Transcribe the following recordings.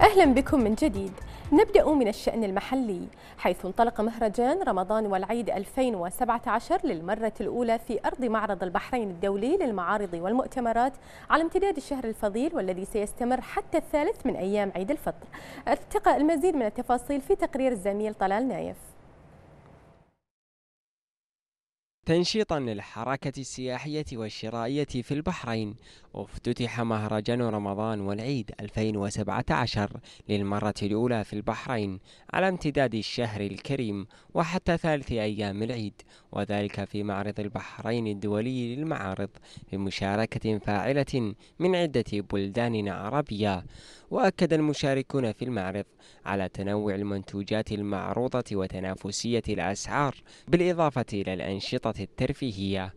أهلا بكم من جديد نبدأ من الشأن المحلي حيث انطلق مهرجان رمضان والعيد 2017 للمرة الأولى في أرض معرض البحرين الدولي للمعارض والمؤتمرات على امتداد الشهر الفضيل والذي سيستمر حتى الثالث من أيام عيد الفطر ارتقى المزيد من التفاصيل في تقرير الزميل طلال نايف تنشيطا للحركة السياحية والشرائية في البحرين افتتح مهرجان رمضان والعيد 2017 للمرة الأولى في البحرين على امتداد الشهر الكريم وحتى ثالث أيام العيد وذلك في معرض البحرين الدولي للمعارض بمشاركة فاعلة من عدة بلدان عربية وأكد المشاركون في المعرض على تنوع المنتوجات المعروضة وتنافسية الأسعار بالإضافة إلى الأنشطة الترفيهية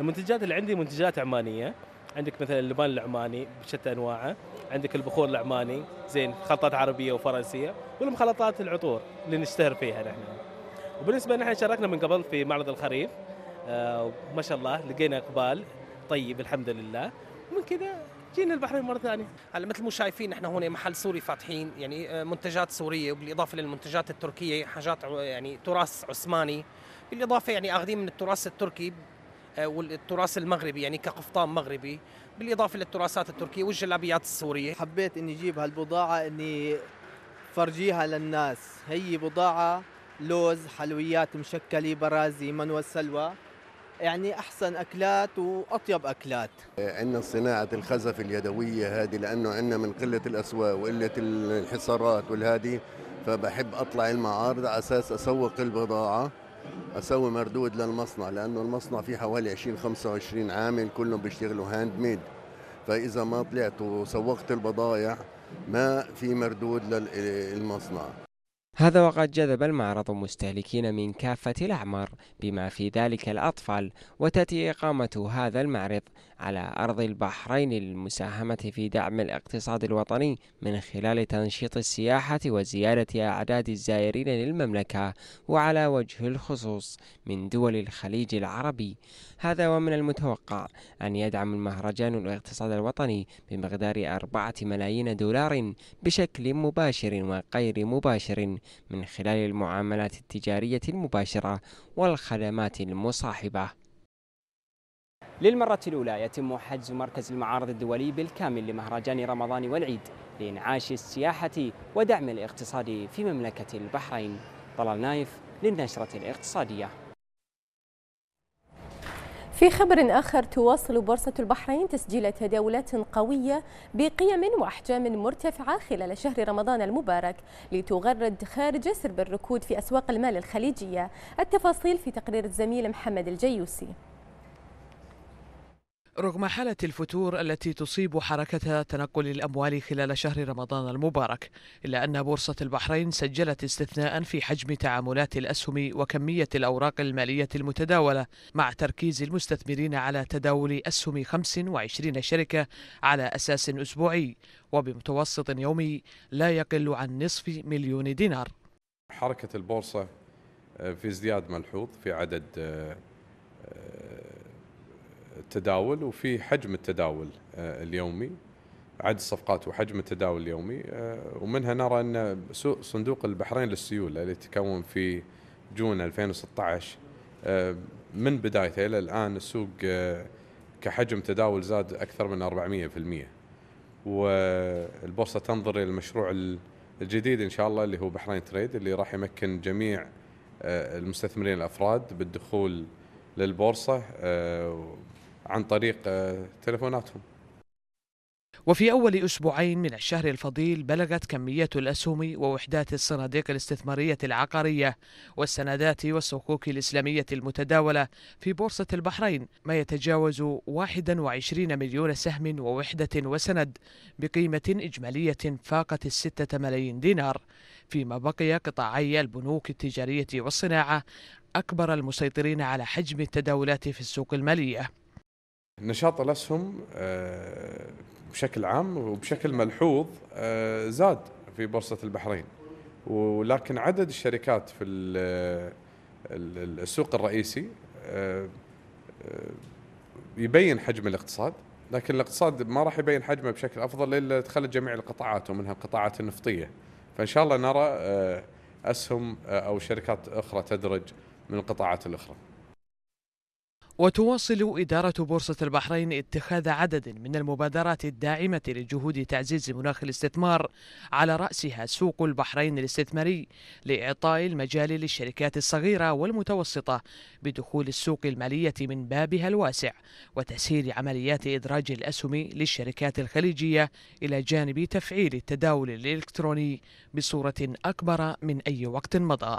المنتجات اللي عندي منتجات عمانية عندك مثلا اللبان العماني بشتى انواعه عندك البخور العماني زين خلطات عربيه وفرنسيه والمخلطات العطور اللي نشتهر فيها نحن وبالنسبه نحن شاركنا من قبل في معرض الخريف آه ما شاء الله لقينا اقبال طيب الحمد لله ومن كذا جينا البحرين مره ثانيه هلا مثل ما شايفين نحن هون محل سوري فاتحين يعني آه، منتجات سوريه وبالاضافه للمنتجات التركيه حاجات يعني تراث عثماني بالاضافه يعني اخذين من التراث التركي آه، والتراث المغربي يعني كقفطان مغربي بالاضافه للتراثات التركيه والجلابيات السوريه حبيت اني اجيب هالبضاعه اني فرجيها للناس هي بضاعه لوز حلويات مشكله برازي منوى السلوى يعني احسن اكلات واطيب اكلات عندنا صناعه الخزف اليدويه هذه لانه عندنا من قله الاسواق وقله الحصارات والهادي فبحب اطلع المعارض على اساس اسوق البضاعه اسوي مردود للمصنع لانه المصنع فيه حوالي 20 25 عامل كلهم بيشتغلوا هاند ميد فاذا ما طلعت وسوقت البضائع ما في مردود للمصنع هذا وقد جذب المعرض مستهلكين من كافة الأعمار بما في ذلك الأطفال وتأتي إقامة هذا المعرض على أرض البحرين للمساهمة في دعم الاقتصاد الوطني من خلال تنشيط السياحة وزيادة أعداد الزائرين للمملكة وعلى وجه الخصوص من دول الخليج العربي هذا ومن المتوقع أن يدعم المهرجان الاقتصاد الوطني بمقدار أربعة ملايين دولار بشكل مباشر وغير مباشر من خلال المعاملات التجارية المباشرة والخدمات المصاحبة للمرة الأولى يتم حجز مركز المعارض الدولي بالكامل لمهرجان رمضان والعيد لإنعاش السياحة ودعم الاقتصاد في مملكة البحرين طلال نايف للنشرة الاقتصادية في خبر آخر تواصل بورصة البحرين تسجيل تداولات قوية بقيم وأحجام مرتفعة خلال شهر رمضان المبارك لتغرد خارج سرب الركود في أسواق المال الخليجية التفاصيل في تقرير الزميل محمد الجيوسي رغم حالة الفتور التي تصيب حركة تنقل الأموال خلال شهر رمضان المبارك إلا أن بورصة البحرين سجلت استثناء في حجم تعاملات الأسهم وكمية الأوراق المالية المتداولة مع تركيز المستثمرين على تداول أسهم 25 شركة على أساس أسبوعي وبمتوسط يومي لا يقل عن نصف مليون دينار حركة البورصة آه، في ازدياد ملحوظ في عدد آه، آه، التداول وفي حجم التداول آه، اليومي عدد الصفقات وحجم التداول اليومي آه، ومنها نرى ان سوق صندوق البحرين للسيوله اللي تكون في جون 2016 آه، من بدايته الى الان السوق كحجم تداول زاد اكثر من 400% والبورصه تنظر الى المشروع الجديد ان شاء الله اللي هو بحرين تريد اللي راح يمكن جميع المستثمرين الافراد بالدخول للبورصه عن طريق آه، تلفوناتهم وفي أول أسبوعين من الشهر الفضيل بلغت كمية الأسهم ووحدات الصناديق الاستثمارية العقارية والسندات والصكوك الإسلامية المتداولة في بورصة البحرين ما يتجاوز 21 مليون سهم ووحدة وسند بقيمة إجمالية فاقت الستة ملايين دينار فيما بقي قطاعي البنوك التجارية والصناعة أكبر المسيطرين على حجم التداولات في السوق المالية نشاط الاسهم آه، بشكل عام وبشكل ملحوظ آه، زاد في بورصه البحرين ولكن عدد الشركات في آه، السوق الرئيسي يبين حجم الاقتصاد لكن الاقتصاد ما راح يبين حجمه بشكل افضل الا دخلت جميع القطاعات ومنها القطاعات النفطيه فان شاء الله نرى اسهم او شركات اخرى تدرج من القطاعات الاخرى وتواصل إدارة بورصة البحرين اتخاذ عدد من المبادرات الداعمة لجهود تعزيز مناخ الاستثمار على رأسها سوق البحرين الاستثماري لإعطاء المجال للشركات الصغيرة والمتوسطة بدخول السوق المالية من بابها الواسع وتسهيل عمليات إدراج الأسهم للشركات الخليجية إلى جانب تفعيل التداول الإلكتروني بصورة أكبر من أي وقت مضى.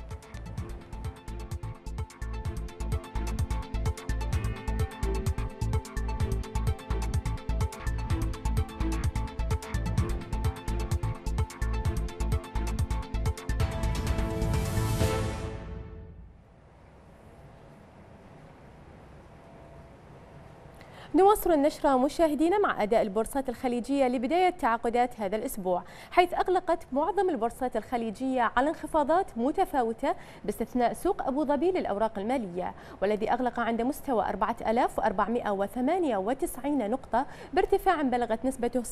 نواصل النشرة مشاهدينا مع أداء البورصات الخليجية لبداية تعاقدات هذا الأسبوع حيث أغلقت معظم البورصات الخليجية على انخفاضات متفاوتة باستثناء سوق أبو ظبي للأوراق المالية والذي أغلق عند مستوى 4498 نقطة بارتفاع بلغت نسبته 0.49%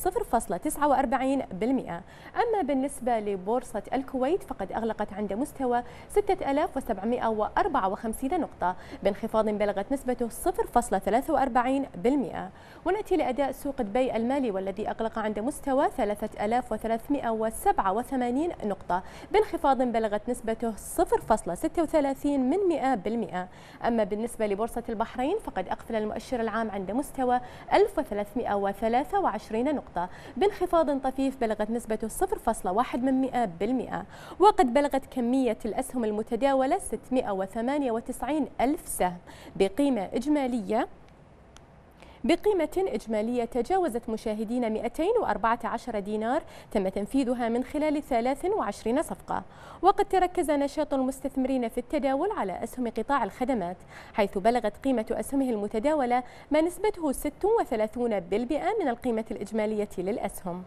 أما بالنسبة لبورصة الكويت فقد أغلقت عند مستوى 6754 نقطة بانخفاض بلغت نسبته 0.43% ونأتي لأداء سوق دبي المالي والذي أغلق عند مستوى 3387 نقطة بانخفاض بلغت نسبته 0.36 من 100% أما بالنسبة لبورصة البحرين فقد أقفل المؤشر العام عند مستوى 1323 نقطة بانخفاض طفيف بلغت نسبته 0.1 من 100% وقد بلغت كمية الأسهم المتداولة 698 ألف سهم بقيمة إجمالية بقيمة إجمالية تجاوزت مشاهدين 214 دينار تم تنفيذها من خلال 23 صفقة وقد تركز نشاط المستثمرين في التداول على أسهم قطاع الخدمات حيث بلغت قيمة أسهمه المتداولة ما نسبته 36% من القيمة الإجمالية للأسهم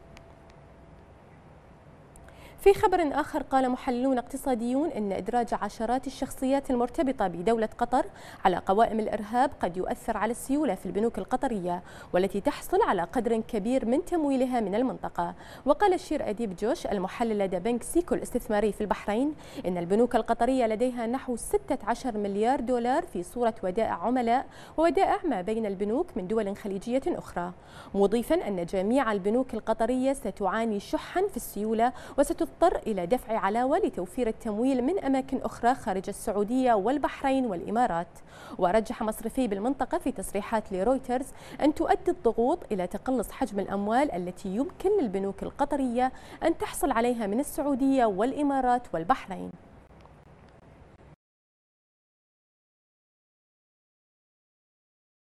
في خبر آخر قال محللون اقتصاديون أن إدراج عشرات الشخصيات المرتبطة بدولة قطر على قوائم الإرهاب قد يؤثر على السيولة في البنوك القطرية والتي تحصل على قدر كبير من تمويلها من المنطقة وقال الشير أديب جوش المحلل لدى بنك سيكو الاستثماري في البحرين أن البنوك القطرية لديها نحو 16 مليار دولار في صورة ودائع عملاء وودائع ما بين البنوك من دول خليجية أخرى مضيفا أن جميع البنوك القطرية ستعاني شحا في السيولة وستضطر تضطر إلى دفع علاوة لتوفير التمويل من أماكن أخرى خارج السعودية والبحرين والإمارات ورجح مصرفي بالمنطقة في تصريحات لرويترز أن تؤدي الضغوط إلى تقلص حجم الأموال التي يمكن للبنوك القطرية أن تحصل عليها من السعودية والإمارات والبحرين